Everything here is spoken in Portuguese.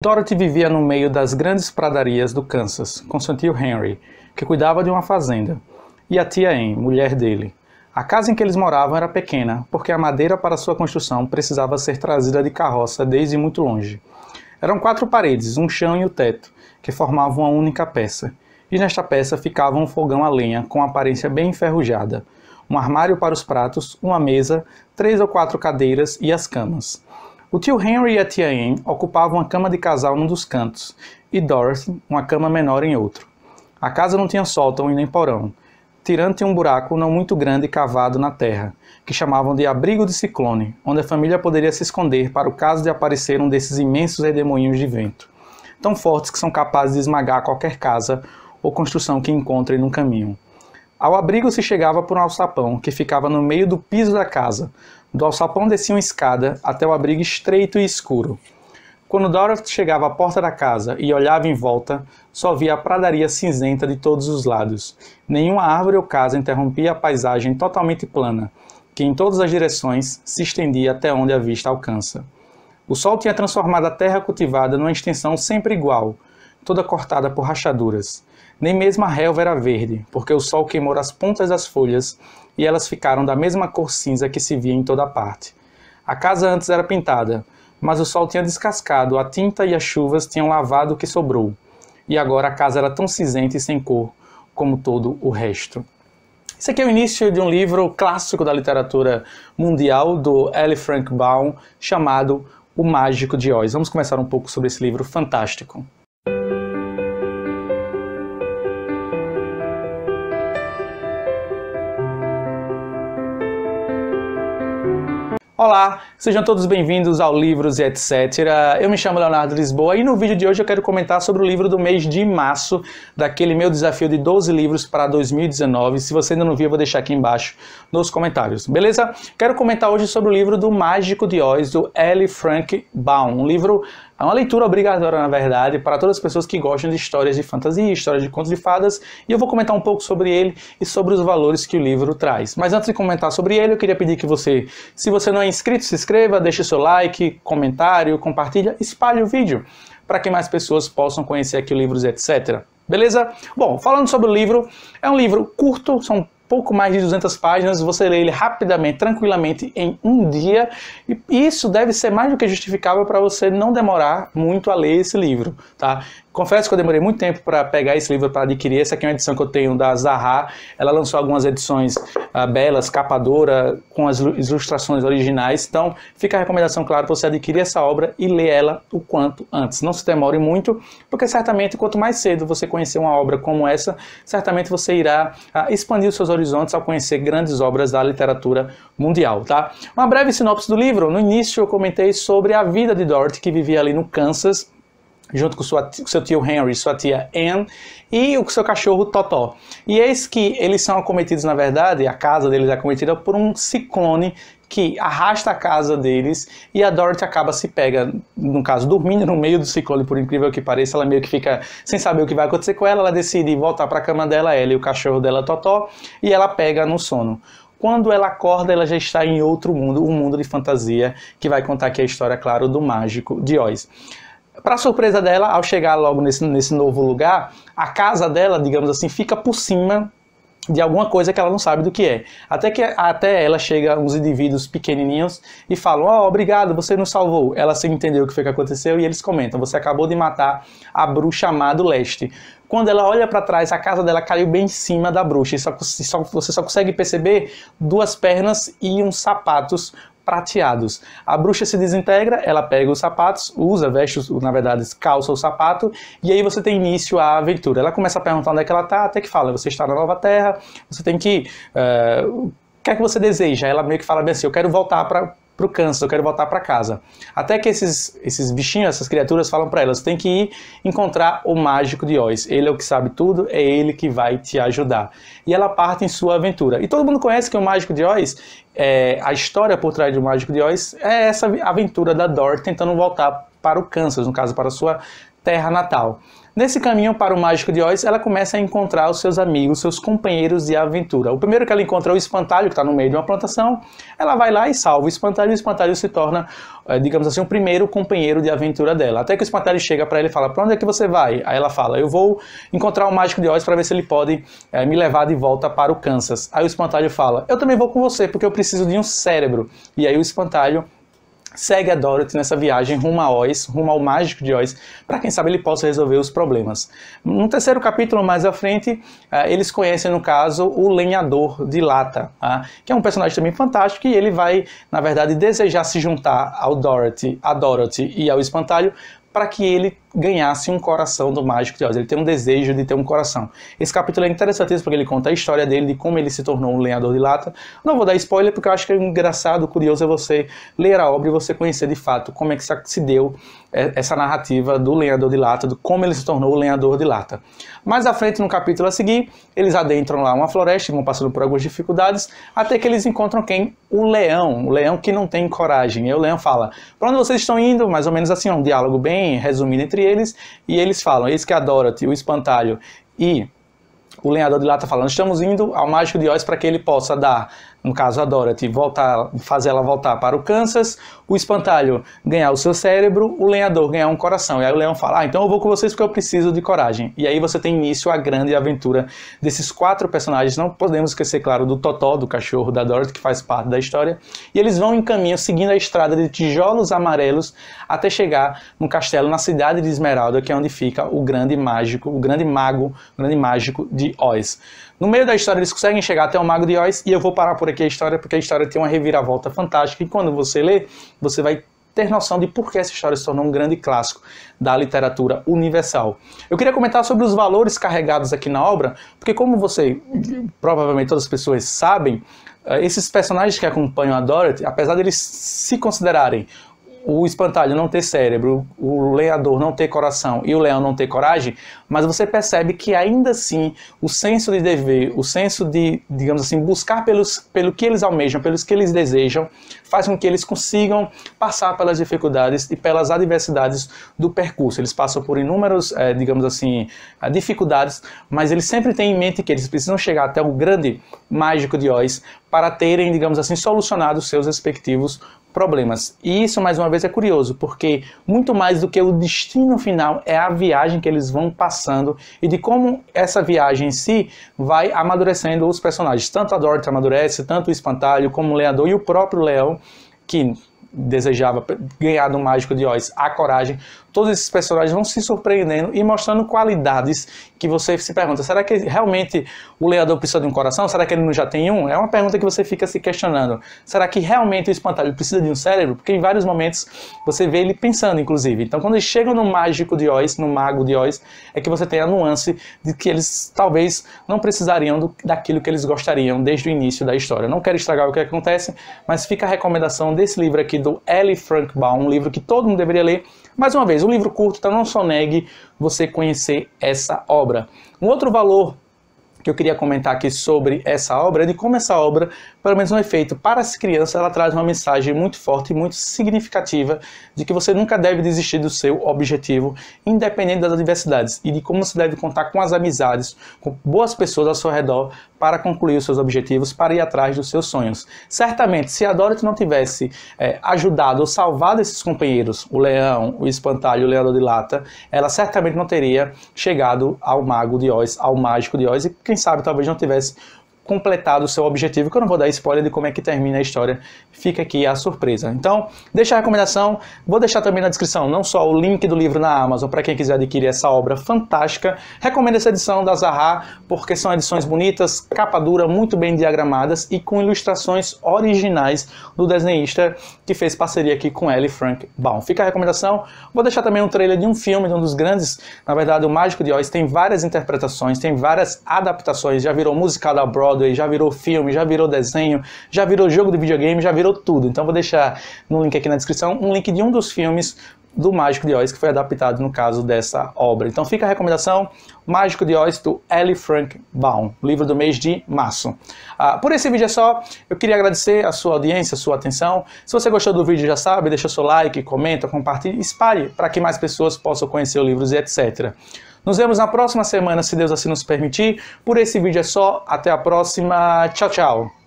Dorothy vivia no meio das grandes pradarias do Kansas, com seu tio Henry, que cuidava de uma fazenda, e a tia Anne, mulher dele. A casa em que eles moravam era pequena, porque a madeira para sua construção precisava ser trazida de carroça desde muito longe. Eram quatro paredes, um chão e o teto, que formavam uma única peça. E nesta peça ficava um fogão a lenha com aparência bem enferrujada, um armário para os pratos, uma mesa, três ou quatro cadeiras e as camas. O tio Henry e a tia Anne ocupavam a cama de casal num dos cantos, e Dorothy uma cama menor em outro. A casa não tinha sótão e nem porão, tirando um buraco não muito grande cavado na terra, que chamavam de abrigo de ciclone, onde a família poderia se esconder para o caso de aparecer um desses imensos redemoinhos de vento, tão fortes que são capazes de esmagar qualquer casa ou construção que encontrem no caminho. Ao abrigo se chegava por um alçapão que ficava no meio do piso da casa, do alçapão descia uma escada até o abrigo estreito e escuro. Quando Dorothy chegava à porta da casa e olhava em volta, só via a pradaria cinzenta de todos os lados. Nenhuma árvore ou casa interrompia a paisagem totalmente plana, que em todas as direções se estendia até onde a vista alcança. O sol tinha transformado a terra cultivada numa extensão sempre igual, toda cortada por rachaduras. Nem mesmo a relva era verde, porque o sol queimou as pontas das folhas e elas ficaram da mesma cor cinza que se via em toda parte. A casa antes era pintada, mas o sol tinha descascado a tinta e as chuvas tinham lavado o que sobrou. E agora a casa era tão cinzenta e sem cor como todo o resto. Esse aqui é o início de um livro clássico da literatura mundial do L. Frank Baum, chamado O Mágico de Oz. Vamos começar um pouco sobre esse livro fantástico. Olá, sejam todos bem-vindos ao Livros e Etc. Eu me chamo Leonardo Lisboa e no vídeo de hoje eu quero comentar sobre o livro do mês de março, daquele meu desafio de 12 livros para 2019. Se você ainda não viu, eu vou deixar aqui embaixo nos comentários, beleza? Quero comentar hoje sobre o livro do Mágico de Oz, do L. Frank Baum, um livro é uma leitura obrigatória, na verdade, para todas as pessoas que gostam de histórias de fantasia, histórias de contos de fadas, e eu vou comentar um pouco sobre ele e sobre os valores que o livro traz. Mas antes de comentar sobre ele, eu queria pedir que você, se você não é inscrito, se inscreva, deixe seu like, comentário, compartilha, espalhe o vídeo para que mais pessoas possam conhecer aqui livros, etc. Beleza? Bom, falando sobre o livro, é um livro curto, são pouco mais de 200 páginas, você lê ele rapidamente, tranquilamente, em um dia, e isso deve ser mais do que justificável para você não demorar muito a ler esse livro, tá? Confesso que eu demorei muito tempo para pegar esse livro, para adquirir. Essa aqui é uma edição que eu tenho da Zaha. Ela lançou algumas edições uh, belas, capadora, com as ilustrações originais. Então, fica a recomendação, claro, para você adquirir essa obra e ler ela o quanto antes. Não se demore muito, porque certamente quanto mais cedo você conhecer uma obra como essa, certamente você irá uh, expandir os seus horizontes ao conhecer grandes obras da literatura mundial, tá? Uma breve sinopse do livro. No início eu comentei sobre a vida de Dorothy, que vivia ali no Kansas, junto com, sua, com seu tio Henry, sua tia Anne e o seu cachorro Totó. E eis que eles são acometidos, na verdade, a casa deles é acometida por um ciclone que arrasta a casa deles e a Dorothy acaba se pega, no caso, dormindo no meio do ciclone, por incrível que pareça, ela meio que fica sem saber o que vai acontecer com ela, ela decide voltar para a cama dela, ela e o cachorro dela Totó, e ela pega no sono. Quando ela acorda, ela já está em outro mundo, um mundo de fantasia, que vai contar aqui a história, claro, do mágico de Oz. Para surpresa dela, ao chegar logo nesse, nesse novo lugar, a casa dela, digamos assim, fica por cima de alguma coisa que ela não sabe do que é. Até que até ela chega uns indivíduos pequenininhos e falam: "Ó, oh, obrigado, você nos salvou". Ela se entendeu o que foi que aconteceu e eles comentam: "Você acabou de matar a bruxa amada leste". Quando ela olha para trás, a casa dela caiu bem em cima da bruxa. E só, só, você só consegue perceber duas pernas e uns sapatos prateados. A bruxa se desintegra, ela pega os sapatos, usa, veste, na verdade, calça o sapato, e aí você tem início à aventura. Ela começa a perguntar onde é que ela está, até que fala, você está na Nova Terra, você tem que... Uh, o que é que você deseja? Ela meio que fala bem assim, eu quero voltar para para o câncer, eu quero voltar para casa. Até que esses, esses bichinhos, essas criaturas falam para elas, tem que ir encontrar o mágico de Oz. Ele é o que sabe tudo, é ele que vai te ajudar. E ela parte em sua aventura. E todo mundo conhece que o mágico de Oz, é, a história por trás do mágico de Oz é essa aventura da Dorothy tentando voltar para o câncer, no caso para a sua terra natal. Nesse caminho para o Mágico de Oz, ela começa a encontrar os seus amigos, seus companheiros de aventura. O primeiro que ela encontra é o espantalho, que está no meio de uma plantação. Ela vai lá e salva o espantalho, e o espantalho se torna, eh, digamos assim, o primeiro companheiro de aventura dela. Até que o espantalho chega para ele e fala: Para onde é que você vai? Aí ela fala: Eu vou encontrar o Mágico de Oz para ver se ele pode é, me levar de volta para o Kansas. Aí o espantalho fala: Eu também vou com você, porque eu preciso de um cérebro. E aí o espantalho segue a Dorothy nessa viagem rumo a Oz, rumo ao mágico de Oz, para quem sabe ele possa resolver os problemas. No terceiro capítulo, mais à frente, eh, eles conhecem, no caso, o lenhador de lata, tá? que é um personagem também fantástico e ele vai, na verdade, desejar se juntar ao Dorothy, a Dorothy e ao Espantalho para que ele ganhasse um coração do mágico de Oz. Ele tem um desejo de ter um coração. Esse capítulo é interessantíssimo porque ele conta a história dele, de como ele se tornou um lenhador de lata. Não vou dar spoiler porque eu acho que é engraçado, curioso é você ler a obra e você conhecer de fato como é que se deu é, essa narrativa do lenhador de lata, de como ele se tornou o lenhador de lata. Mais à frente, no capítulo a seguir, eles adentram lá uma floresta vão passando por algumas dificuldades, até que eles encontram quem? O leão, o leão que não tem coragem. E o leão fala, para onde vocês estão indo? Mais ou menos assim, é um diálogo bem resumido entre entre eles e eles falam: Eis que a Dorothy, o espantalho e o lenhador de lá falando: Estamos indo ao mágico de Oz para que ele possa dar no caso a Dorothy, tipo, voltar, fazer ela voltar para o Kansas, o espantalho ganhar o seu cérebro, o lenhador ganhar um coração. E aí o leão fala: ah, então eu vou com vocês porque eu preciso de coragem. E aí você tem início a grande aventura desses quatro personagens. Não podemos esquecer, claro, do Totó, do cachorro da Dorothy, que faz parte da história. E eles vão em caminho seguindo a estrada de tijolos amarelos até chegar no castelo, na cidade de Esmeralda, que é onde fica o grande mágico, o grande mago, o grande mágico de Oz. No meio da história, eles conseguem chegar até o mago de Oz e eu vou parar por por aqui a história, porque a história tem uma reviravolta fantástica e quando você lê, você vai ter noção de por que essa história se tornou um grande clássico da literatura universal. Eu queria comentar sobre os valores carregados aqui na obra, porque como você, provavelmente todas as pessoas sabem, eh, esses personagens que acompanham a Dorothy, apesar deles se considerarem o espantalho não ter cérebro, o lenhador não ter coração e o leão não ter coragem, mas você percebe que ainda assim o senso de dever, o senso de, digamos assim, buscar pelos, pelo que eles almejam, pelos que eles desejam, faz com que eles consigam passar pelas dificuldades e pelas adversidades do percurso. Eles passam por inúmeros, é, digamos assim, eh, dificuldades, mas eles sempre têm em mente que eles precisam chegar até o grande mágico de Oz para terem, digamos assim, solucionado seus respectivos problemas. E isso, mais uma vez, é curioso, porque muito mais do que o destino final é a viagem que eles vão passando e de como essa viagem em si vai amadurecendo os personagens. Tanto a Dorothy amadurece, tanto o Espantalho, como o Leador e o próprio Leão, que desejava ganhar do Mágico de Oz, a coragem. Todos esses personagens vão se surpreendendo e mostrando qualidades que você se pergunta: será que realmente o leador precisa de um coração? Será que ele não já tem um? É uma pergunta que você fica se questionando. Será que realmente o espantalho precisa de um cérebro? Porque em vários momentos você vê ele pensando, inclusive. Então, quando eles chegam no Mágico de Oz, no Mago de Oz, é que você tem a nuance de que eles talvez não precisariam do, daquilo que eles gostariam desde o início da história. Não quero estragar o que acontece, mas fica a recomendação desse livro aqui aqui do L. Frank Baum, um livro que todo mundo deveria ler. Mais uma vez, um livro curto, então não só negue você conhecer essa obra. Um outro valor que eu queria comentar aqui sobre essa obra é de como essa obra pelo menos um efeito. Para as crianças, ela traz uma mensagem muito forte e muito significativa de que você nunca deve desistir do seu objetivo, independente das adversidades, e de como você deve contar com as amizades, com boas pessoas ao seu redor para concluir os seus objetivos, para ir atrás dos seus sonhos. Certamente, se a Dorothy não tivesse é, ajudado ou salvado esses companheiros, o leão, o espantalho, o leão de lata, ela certamente não teria chegado ao mago de Oz, ao mágico de Oz, e quem sabe talvez não tivesse completado o seu objetivo, que eu não vou dar spoiler de como é que termina a história, fica aqui a surpresa. Então, deixa a recomendação, vou deixar também na descrição não só o link do livro na Amazon para quem quiser adquirir essa obra fantástica, recomendo essa edição da Zaha, porque são edições bonitas, capa dura, muito bem diagramadas e com ilustrações originais do desenhista que fez parceria aqui com Ellie Frank Baum. Fica a recomendação, vou deixar também um trailer de um filme, de um dos grandes, na verdade, o Mágico de Oz tem várias interpretações, tem várias adaptações, já virou musical da Broadway, Broadway, já virou filme, já virou desenho, já virou jogo de videogame, já virou tudo. Então vou deixar no link aqui na descrição um link de um dos filmes do Mágico de Oz que foi adaptado no caso dessa obra. Então fica a recomendação Mágico de Oz do L. Frank Baum, livro do mês de março. Ah, por esse vídeo é só. Eu queria agradecer a sua audiência, a sua atenção. Se você gostou do vídeo, já sabe, deixa seu like, comenta, compartilha, espalhe para que mais pessoas possam conhecer o livro e etc. Nos vemos na próxima semana, se Deus assim nos permitir. Por esse vídeo é só. Até a próxima. Tchau, tchau.